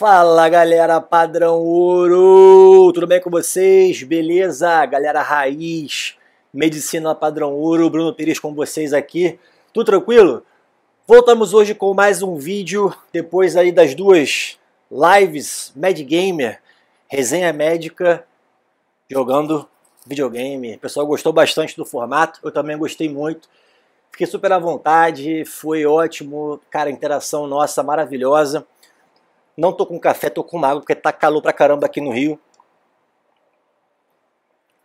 Fala galera padrão ouro, tudo bem com vocês? Beleza? Galera raiz, medicina padrão ouro, Bruno Pires com vocês aqui, tudo tranquilo? Voltamos hoje com mais um vídeo, depois aí das duas lives Mad Gamer, resenha médica, jogando videogame. O pessoal gostou bastante do formato, eu também gostei muito. Fiquei super à vontade, foi ótimo, cara, interação nossa maravilhosa. Não tô com café, tô com água, porque tá calor pra caramba aqui no Rio.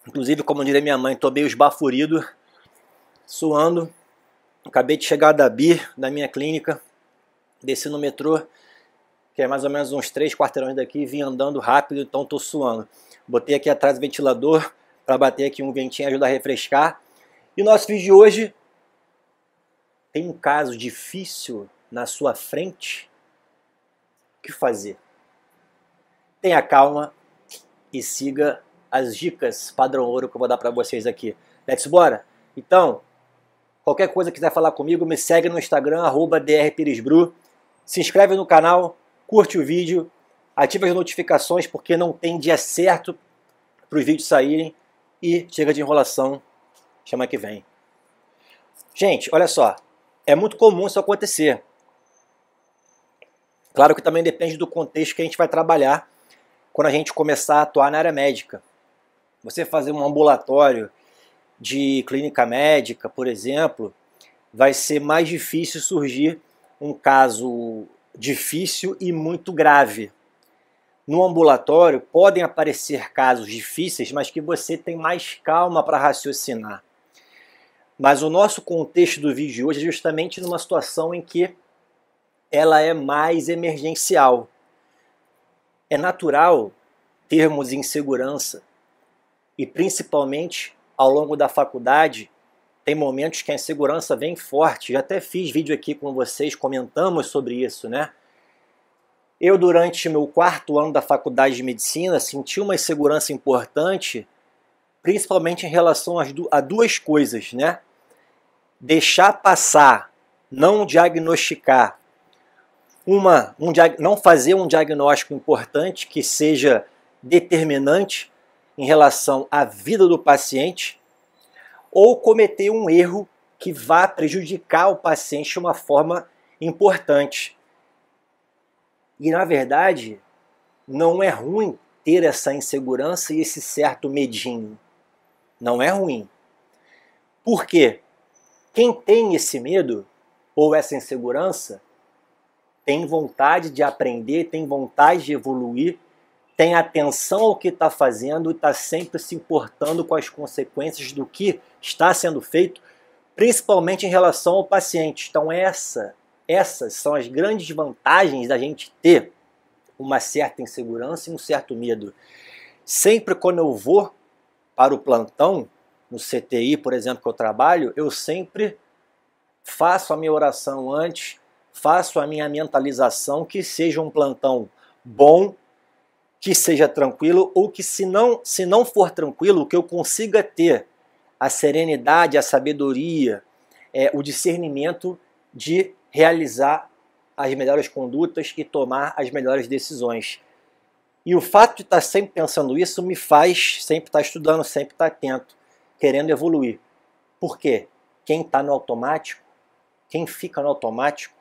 Inclusive, como diria minha mãe, tô meio esbaforido, suando. Acabei de chegar da BIR, da minha clínica. Desci no metrô, que é mais ou menos uns três quarteirões daqui, vim andando rápido, então tô suando. Botei aqui atrás o ventilador para bater aqui um ventinho ajudar a refrescar. E o nosso vídeo de hoje tem um caso difícil na sua frente que fazer. Tenha calma e siga as dicas padrão ouro que eu vou dar para vocês aqui. Let's bora? Então, qualquer coisa que quiser falar comigo, me segue no Instagram, drpirisbru. Se inscreve no canal, curte o vídeo, ativa as notificações porque não tem dia certo para os vídeos saírem e chega de enrolação, chama que vem. Gente, olha só, é muito comum isso acontecer. Claro que também depende do contexto que a gente vai trabalhar quando a gente começar a atuar na área médica. Você fazer um ambulatório de clínica médica, por exemplo, vai ser mais difícil surgir um caso difícil e muito grave. No ambulatório podem aparecer casos difíceis, mas que você tem mais calma para raciocinar. Mas o nosso contexto do vídeo de hoje é justamente numa situação em que ela é mais emergencial. É natural termos insegurança e principalmente ao longo da faculdade tem momentos que a insegurança vem forte. Já até fiz vídeo aqui com vocês, comentamos sobre isso, né? Eu, durante meu quarto ano da faculdade de medicina, senti uma insegurança importante, principalmente em relação a duas coisas, né? Deixar passar, não diagnosticar uma, um, não fazer um diagnóstico importante que seja determinante em relação à vida do paciente, ou cometer um erro que vá prejudicar o paciente de uma forma importante. E na verdade, não é ruim ter essa insegurança e esse certo medinho. Não é ruim. Por quê? Quem tem esse medo ou essa insegurança tem vontade de aprender, tem vontade de evoluir, tem atenção ao que está fazendo e está sempre se importando com as consequências do que está sendo feito, principalmente em relação ao paciente. Então essa, essas são as grandes vantagens da gente ter uma certa insegurança e um certo medo. Sempre quando eu vou para o plantão, no CTI, por exemplo, que eu trabalho, eu sempre faço a minha oração antes, faço a minha mentalização que seja um plantão bom, que seja tranquilo ou que se não, se não for tranquilo, que eu consiga ter a serenidade, a sabedoria, é, o discernimento de realizar as melhores condutas e tomar as melhores decisões. E o fato de estar sempre pensando isso me faz sempre estar estudando, sempre estar atento, querendo evoluir. Por quê? Quem está no automático, quem fica no automático,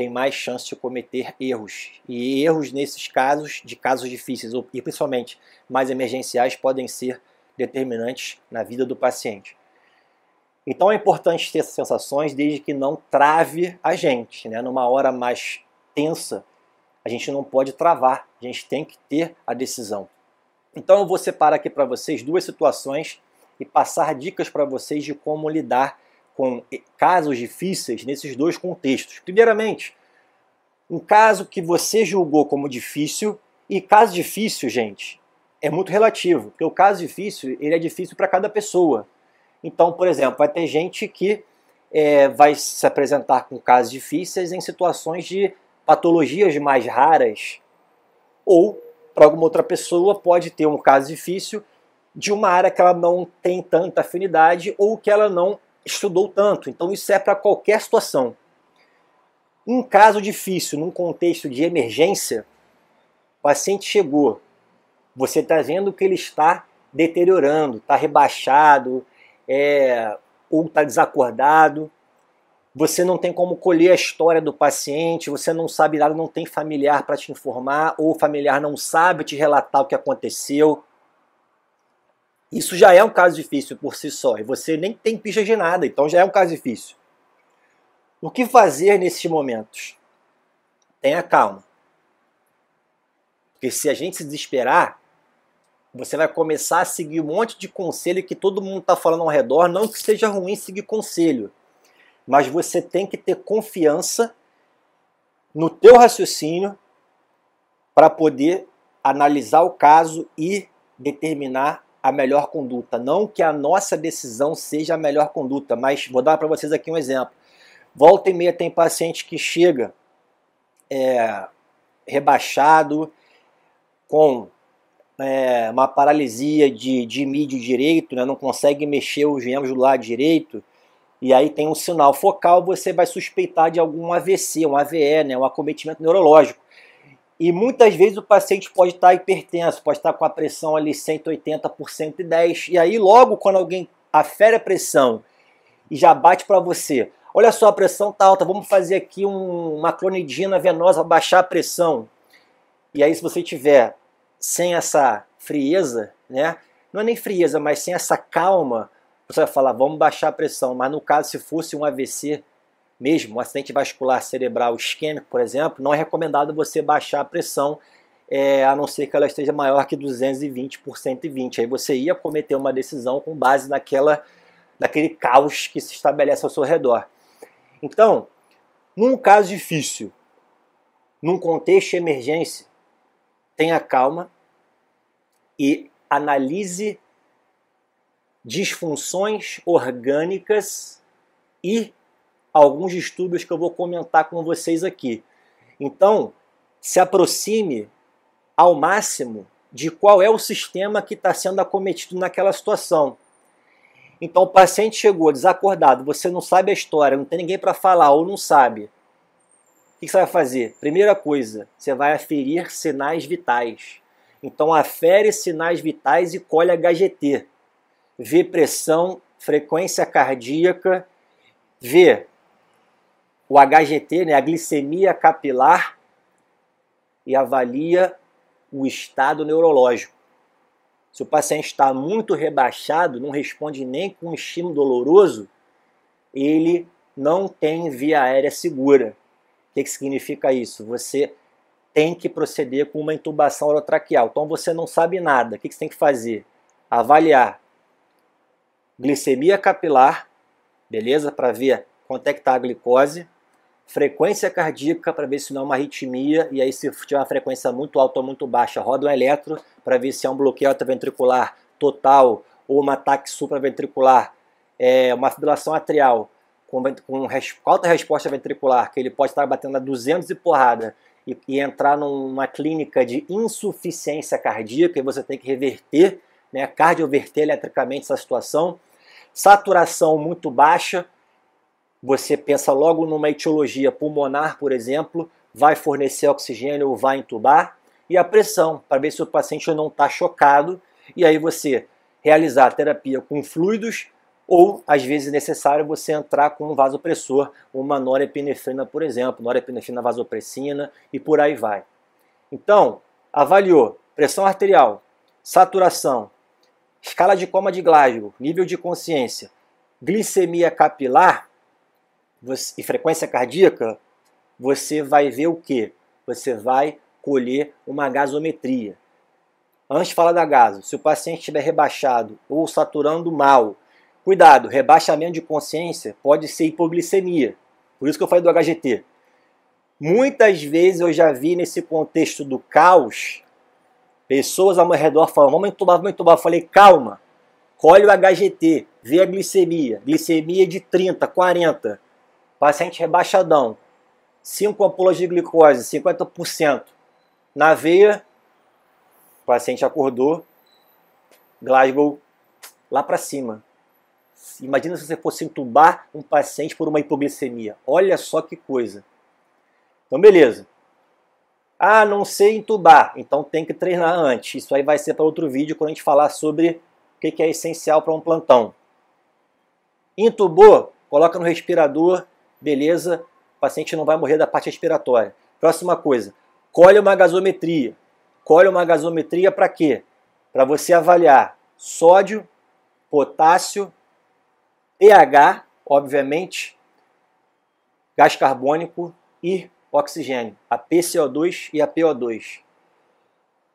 tem mais chance de cometer erros. E erros nesses casos, de casos difíceis e principalmente mais emergenciais, podem ser determinantes na vida do paciente. Então é importante ter essas sensações desde que não trave a gente. Né? Numa hora mais tensa, a gente não pode travar, a gente tem que ter a decisão. Então eu vou separar aqui para vocês duas situações e passar dicas para vocês de como lidar com casos difíceis nesses dois contextos. Primeiramente, um caso que você julgou como difícil, e caso difícil, gente, é muito relativo, porque o caso difícil ele é difícil para cada pessoa. Então, por exemplo, vai ter gente que é, vai se apresentar com casos difíceis em situações de patologias mais raras, ou para alguma outra pessoa pode ter um caso difícil de uma área que ela não tem tanta afinidade ou que ela não estudou tanto, então isso é para qualquer situação. Um caso difícil, num contexto de emergência, o paciente chegou, você está vendo que ele está deteriorando, está rebaixado, é, ou está desacordado, você não tem como colher a história do paciente, você não sabe nada, não tem familiar para te informar, ou o familiar não sabe te relatar o que aconteceu. Isso já é um caso difícil por si só, e você nem tem pista de nada, então já é um caso difícil. O que fazer nesses momentos? Tenha calma. Porque se a gente se desesperar, você vai começar a seguir um monte de conselho que todo mundo está falando ao redor. Não que seja ruim seguir conselho, mas você tem que ter confiança no teu raciocínio para poder analisar o caso e determinar a melhor conduta. Não que a nossa decisão seja a melhor conduta, mas vou dar para vocês aqui um exemplo. Volta e meia tem paciente que chega é, rebaixado, com é, uma paralisia de, de mídio direito, né, não consegue mexer os membros do lado direito, e aí tem um sinal focal, você vai suspeitar de algum AVC, um AVE, né, um acometimento neurológico. E muitas vezes o paciente pode estar hipertenso, pode estar com a pressão ali 180 por 110. E aí, logo quando alguém afere a pressão e já bate para você, olha só, a pressão está alta, vamos fazer aqui um, uma clonidina venosa, baixar a pressão. E aí, se você tiver sem essa frieza, né? Não é nem frieza, mas sem essa calma, você vai falar, vamos baixar a pressão. Mas no caso, se fosse um AVC, mesmo, um acidente vascular cerebral isquêmico, por exemplo, não é recomendado você baixar a pressão é, a não ser que ela esteja maior que 220 por 120. Aí você ia cometer uma decisão com base naquela, naquele caos que se estabelece ao seu redor. Então, num caso difícil, num contexto de emergência, tenha calma e analise disfunções orgânicas e alguns distúrbios que eu vou comentar com vocês aqui. Então, se aproxime ao máximo de qual é o sistema que está sendo acometido naquela situação. Então, o paciente chegou desacordado, você não sabe a história, não tem ninguém para falar ou não sabe. O que você vai fazer? Primeira coisa, você vai aferir sinais vitais. Então, afere sinais vitais e colhe HGT. Vê pressão, frequência cardíaca, vê o HGT, né, a glicemia capilar, e avalia o estado neurológico. Se o paciente está muito rebaixado, não responde nem com um estímulo doloroso, ele não tem via aérea segura. O que, que significa isso? Você tem que proceder com uma intubação orotraqueal. Então você não sabe nada. O que, que você tem que fazer? Avaliar glicemia capilar, beleza? Para ver quanto é que está a glicose, frequência cardíaca para ver se não é uma arritmia, e aí se tiver uma frequência muito alta ou muito baixa, roda um eletro para ver se é um bloqueio ventricular total ou um ataque supraventricular, é, uma fibrilação atrial com, com res, alta resposta ventricular, que ele pode estar batendo a 200 e porrada e, e entrar numa clínica de insuficiência cardíaca e você tem que reverter, né, cardioverter eletricamente essa situação. Saturação muito baixa, você pensa logo numa etiologia pulmonar, por exemplo, vai fornecer oxigênio ou vai entubar, e a pressão, para ver se o paciente não está chocado, e aí você realizar a terapia com fluidos ou, às vezes, necessário você entrar com um vasopressor, uma norepinefrina, por exemplo, norepinefrina vasopressina e por aí vai. Então, avaliou pressão arterial, saturação, escala de coma de Glasgow, nível de consciência, glicemia capilar, você, e frequência cardíaca, você vai ver o que? Você vai colher uma gasometria. Antes de falar da gaso, se o paciente estiver rebaixado ou saturando mal, cuidado, rebaixamento de consciência pode ser hipoglicemia. Por isso que eu falei do HGT. Muitas vezes eu já vi nesse contexto do caos, pessoas ao meu redor falando, vamos entubar, vamos entubar. Eu falei, calma, colhe o HGT, vê a glicemia. Glicemia de 30, 40. Paciente rebaixadão, 5 ampulas de glicose, 50% na veia, o paciente acordou, Glasgow lá para cima. Imagina se você fosse entubar um paciente por uma hipoglicemia. Olha só que coisa. Então, beleza. Ah, não sei entubar. Então tem que treinar antes. Isso aí vai ser para outro vídeo quando a gente falar sobre o que é essencial para um plantão. Entubou? Coloca no respirador beleza, o paciente não vai morrer da parte respiratória. Próxima coisa, colhe uma gasometria. Colhe uma gasometria para quê? Para você avaliar sódio, potássio, pH, obviamente, gás carbônico e oxigênio, a PCO2 e a PO2.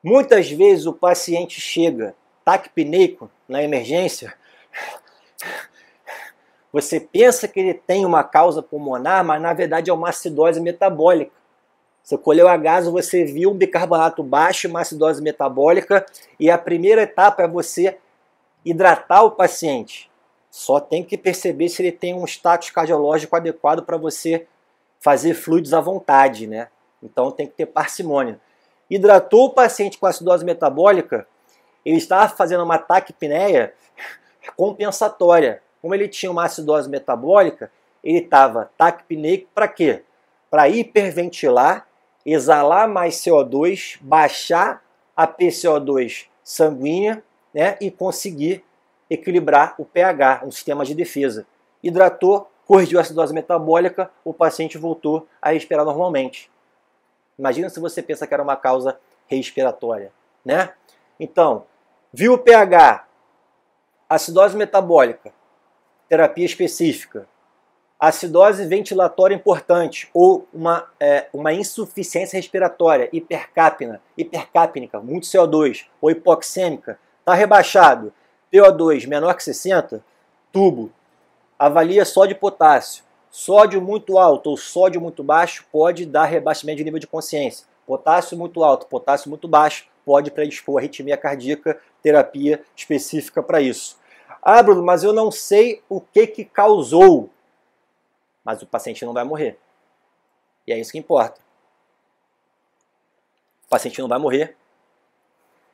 Muitas vezes o paciente chega taquipneico na emergência você pensa que ele tem uma causa pulmonar, mas na verdade é uma acidose metabólica. Você colheu a gaso, você viu um bicarbonato baixo, uma acidose metabólica, e a primeira etapa é você hidratar o paciente. Só tem que perceber se ele tem um status cardiológico adequado para você fazer fluidos à vontade, né? Então tem que ter parcimônia. Hidratou o paciente com acidose metabólica, ele estava fazendo uma taquipneia compensatória. Como ele tinha uma acidose metabólica, ele estava taquipneico para quê? Para hiperventilar, exalar mais CO2, baixar a PCO2 sanguínea né, e conseguir equilibrar o pH, um sistema de defesa. Hidratou, corrigiu a acidose metabólica, o paciente voltou a respirar normalmente. Imagina se você pensa que era uma causa respiratória, né? Então, viu o pH, acidose metabólica, terapia específica. Acidose ventilatória importante ou uma, é, uma insuficiência respiratória, hipercapna, hipercapnica, muito CO2, ou hipoxêmica, está rebaixado, PO2 menor que 60, tubo. Avalia sódio e potássio. Sódio muito alto ou sódio muito baixo pode dar rebaixamento de nível de consciência. Potássio muito alto, potássio muito baixo pode predispor arritmia cardíaca, terapia específica para isso. Ah, Bruno, mas eu não sei o que, que causou. Mas o paciente não vai morrer. E é isso que importa. O paciente não vai morrer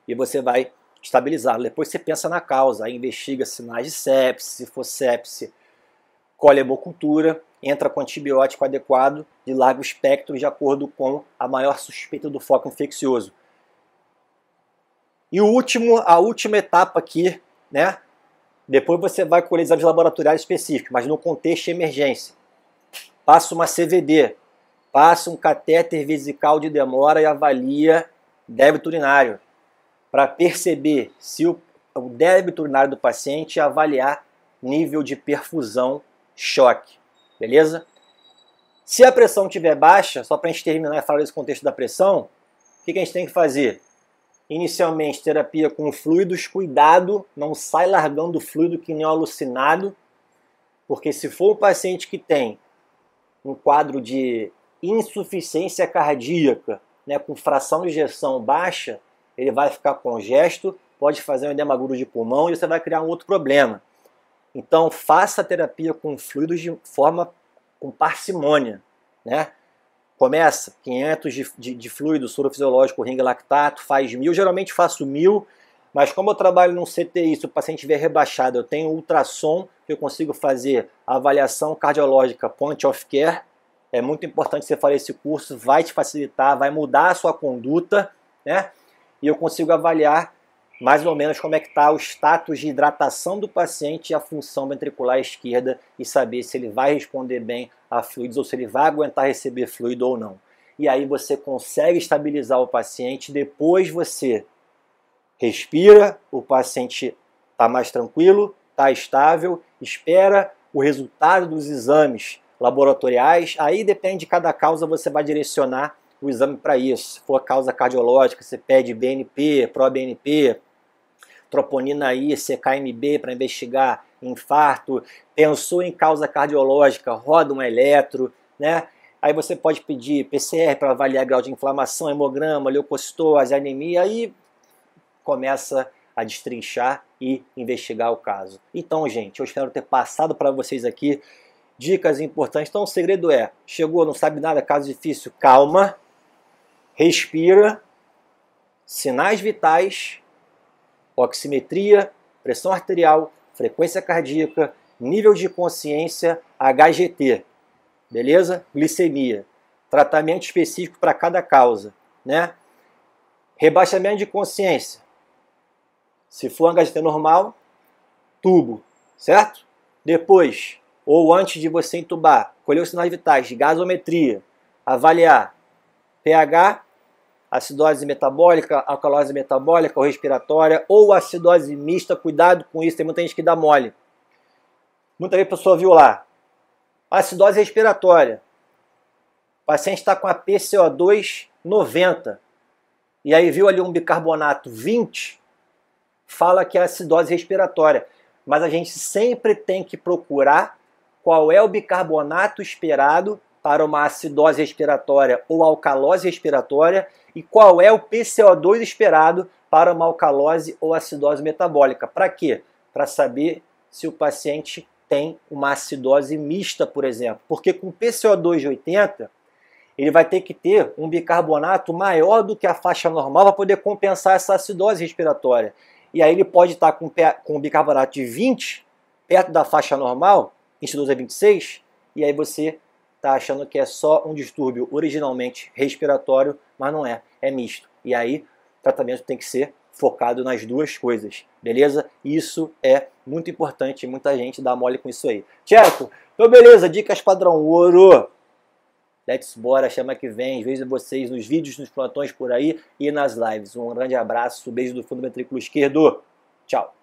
e você vai estabilizá-lo. Depois você pensa na causa, investiga sinais de sepse, se for sepse, colhe hemocultura, entra com antibiótico adequado de largo espectro de acordo com a maior suspeita do foco infeccioso. E o último, a última etapa aqui, né, depois você vai colher exames laboratoriais específicos, mas no contexto de emergência. Passa uma CVD, passa um catéter vesical de demora e avalia débito urinário para perceber se o, o débito urinário do paciente e avaliar nível de perfusão choque, beleza? Se a pressão estiver baixa, só para a gente terminar e falar desse contexto da pressão, o que, que a gente tem que fazer? Inicialmente, terapia com fluidos, cuidado, não sai largando o fluido que nem alucinado, porque se for um paciente que tem um quadro de insuficiência cardíaca, né, com fração de injeção baixa, ele vai ficar congesto, pode fazer um edema agudo de pulmão e você vai criar um outro problema. Então, faça a terapia com fluidos de forma com parcimônia, né? Começa 500 de, de, de fluido sorofisiológico, ringue lactato, faz mil. Geralmente faço mil, mas como eu trabalho num CTI, se o paciente estiver rebaixado, eu tenho ultrassom, que eu consigo fazer avaliação cardiológica point of care. É muito importante você fazer esse curso, vai te facilitar, vai mudar a sua conduta, né? E eu consigo avaliar mais ou menos como é que está o status de hidratação do paciente e a função ventricular esquerda e saber se ele vai responder bem a fluidos ou se ele vai aguentar receber fluido ou não. E aí você consegue estabilizar o paciente, depois você respira, o paciente está mais tranquilo, está estável, espera o resultado dos exames laboratoriais, aí depende de cada causa você vai direcionar o exame para isso. Se for causa cardiológica, você pede BNP, ProBNP, troponina I, CKMB para investigar infarto, pensou em causa cardiológica, roda um eletro, né? Aí você pode pedir PCR para avaliar grau de inflamação, hemograma, leucocitose, anemia e começa a destrinchar e investigar o caso. Então, gente, eu espero ter passado para vocês aqui dicas importantes. Então, o segredo é: chegou, não sabe nada, caso difícil, calma, respira, sinais vitais oximetria, pressão arterial, frequência cardíaca, nível de consciência, HGT, beleza? Glicemia, tratamento específico para cada causa, né? Rebaixamento de consciência. Se for um HGT normal, tubo, certo? Depois, ou antes de você entubar, colher os sinais vitais, gasometria, avaliar pH, acidose metabólica, alcalose metabólica ou respiratória, ou acidose mista, cuidado com isso, tem muita gente que dá mole. Muita vez a pessoa viu lá, acidose respiratória, o paciente está com a PCO2 90, e aí viu ali um bicarbonato 20, fala que é acidose respiratória. Mas a gente sempre tem que procurar qual é o bicarbonato esperado para uma acidose respiratória ou alcalose respiratória e qual é o PCO2 esperado para uma alcalose ou acidose metabólica. Para quê? Para saber se o paciente tem uma acidose mista, por exemplo. Porque com PCO2 de 80, ele vai ter que ter um bicarbonato maior do que a faixa normal para poder compensar essa acidose respiratória. E aí ele pode estar tá com, com bicarbonato de 20, perto da faixa normal, incidose 26, e aí você está achando que é só um distúrbio originalmente respiratório, mas não é, é misto. E aí, o tratamento tem que ser focado nas duas coisas, beleza? Isso é muito importante, muita gente dá mole com isso aí. Certo? Então beleza, dicas padrão ouro. Let's bora, chama que vem. Vejo vocês nos vídeos, nos plantões por aí e nas lives. Um grande abraço, beijo do fundo do ventrículo esquerdo. Tchau.